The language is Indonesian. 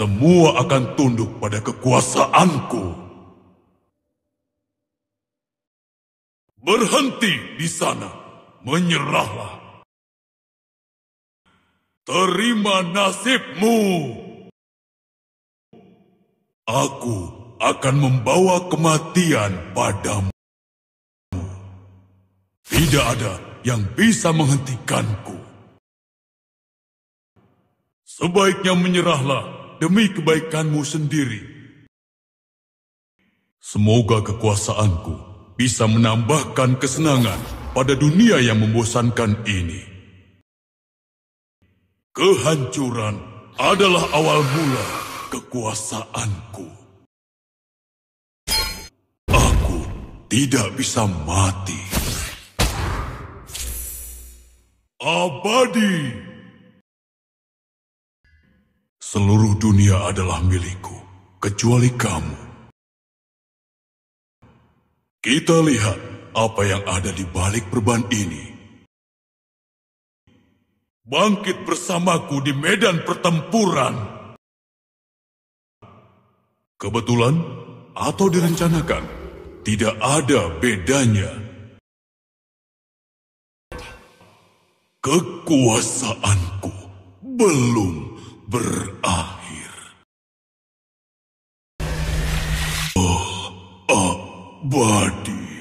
Semua akan tunduk pada kekuasaanku. Berhenti di sana. Menyerahlah. Terima nasibmu. Aku akan membawa kematian padamu. Tidak ada yang bisa menghentikanku. Sebaiknya menyerahlah demi kebaikanmu sendiri. Semoga kekuasaanku bisa menambahkan kesenangan pada dunia yang membosankan ini. Kehancuran adalah awal mula kekuasaanku. Aku tidak bisa mati. Abadi! Seluruh dunia adalah milikku, kecuali kamu. Kita lihat apa yang ada di balik perban ini. Bangkit bersamaku di medan pertempuran. Kebetulan atau direncanakan, tidak ada bedanya. Kekuasaanku belum berakhir. Oh, abadi.